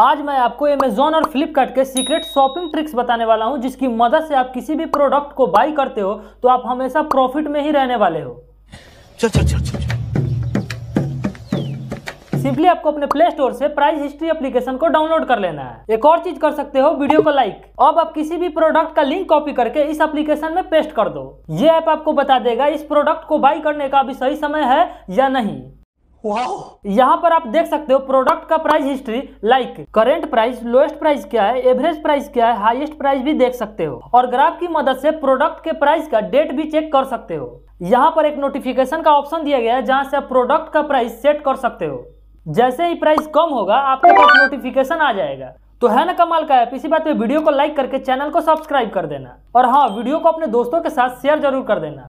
आज मैं आपको अमेजोन और फ्लिपकार्ट के सीक्रेट शॉपिंग ट्रिक्स बताने वाला हूं जिसकी मदद से आप किसी भी प्रोडक्ट को बाई करते हो तो आप हमेशा प्रॉफिट में ही रहने वाले हो चल चल चल, चल। सिंपली आपको अपने प्ले स्टोर से प्राइस हिस्ट्री एप्लीकेशन को डाउनलोड कर लेना है एक और चीज कर सकते हो वीडियो को लाइक अब आप किसी भी प्रोडक्ट का लिंक कॉपी करके इस एप्लीकेशन में पेस्ट कर दो ये ऐप आप आपको बता देगा इस प्रोडक्ट को बाई करने का अभी सही समय है या नहीं यहाँ पर आप देख सकते हो प्रोडक्ट का price history like current price lowest price क्या है एवरेज प्राइस क्या है हाईएस्ट प्राइस भी देख सकते हो और ग्राफ की मदद से प्रोडक्ट के प्राइस का डेट भी चेक कर सकते हो यहाँ पर एक नोटिफिकेशन का ऑप्शन दिया गया है जहाँ से आप प्रोडक्ट का प्राइस सेट कर सकते हो जैसे ही प्राइस कम होगा आपके पास नोटिफिकेशन आ जाएगा तो है ना कमाल का ऐप इसी बात पे वीडियो को लाइक करके चैनल को सब्सक्राइब कर देना और हाँ वीडियो को अपने दोस्तों के साथ शेयर जरूर कर देना